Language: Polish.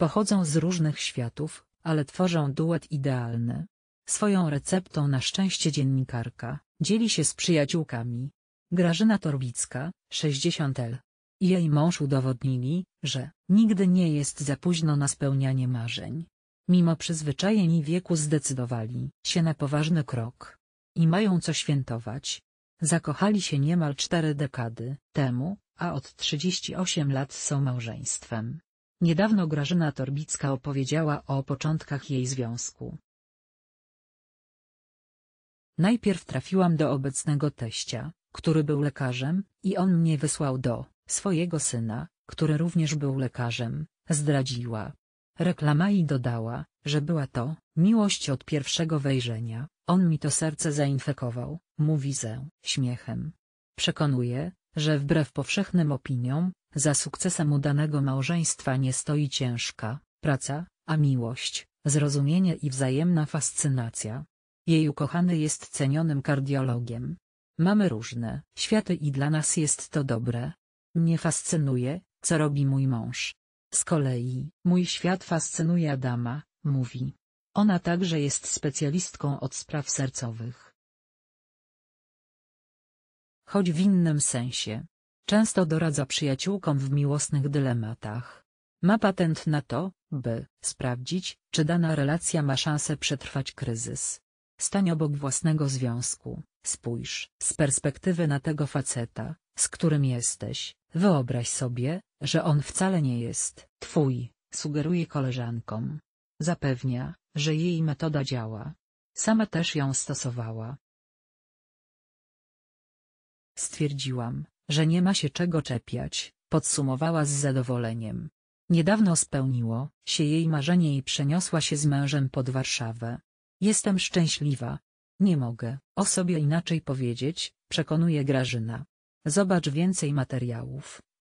Pochodzą z różnych światów, ale tworzą duet idealny. Swoją receptą na szczęście dziennikarka dzieli się z przyjaciółkami. Grażyna Torbicka, 60L. I jej mąż udowodnili, że nigdy nie jest za późno na spełnianie marzeń. Mimo przyzwyczajeń i wieku zdecydowali się na poważny krok. I mają co świętować. Zakochali się niemal cztery dekady temu, a od 38 lat są małżeństwem. Niedawno Grażyna Torbicka opowiedziała o początkach jej związku. Najpierw trafiłam do obecnego teścia, który był lekarzem, i on mnie wysłał do swojego syna, który również był lekarzem, zdradziła. Reklama i dodała, że była to miłość od pierwszego wejrzenia, on mi to serce zainfekował, mówi ze śmiechem. Przekonuje, że wbrew powszechnym opiniom, za sukcesem udanego małżeństwa nie stoi ciężka praca, a miłość, zrozumienie i wzajemna fascynacja. Jej ukochany jest cenionym kardiologiem. Mamy różne światy i dla nas jest to dobre. Mnie fascynuje, co robi mój mąż. Z kolei, mój świat fascynuje Adama, mówi. Ona także jest specjalistką od spraw sercowych choć w innym sensie. Często doradza przyjaciółkom w miłosnych dylematach. Ma patent na to, by sprawdzić, czy dana relacja ma szansę przetrwać kryzys. Stań obok własnego związku, spójrz z perspektywy na tego faceta, z którym jesteś, wyobraź sobie, że on wcale nie jest twój, sugeruje koleżankom. Zapewnia, że jej metoda działa. Sama też ją stosowała. Stwierdziłam, że nie ma się czego czepiać, podsumowała z zadowoleniem. Niedawno spełniło się jej marzenie i przeniosła się z mężem pod Warszawę. Jestem szczęśliwa. Nie mogę o sobie inaczej powiedzieć, przekonuje Grażyna. Zobacz więcej materiałów.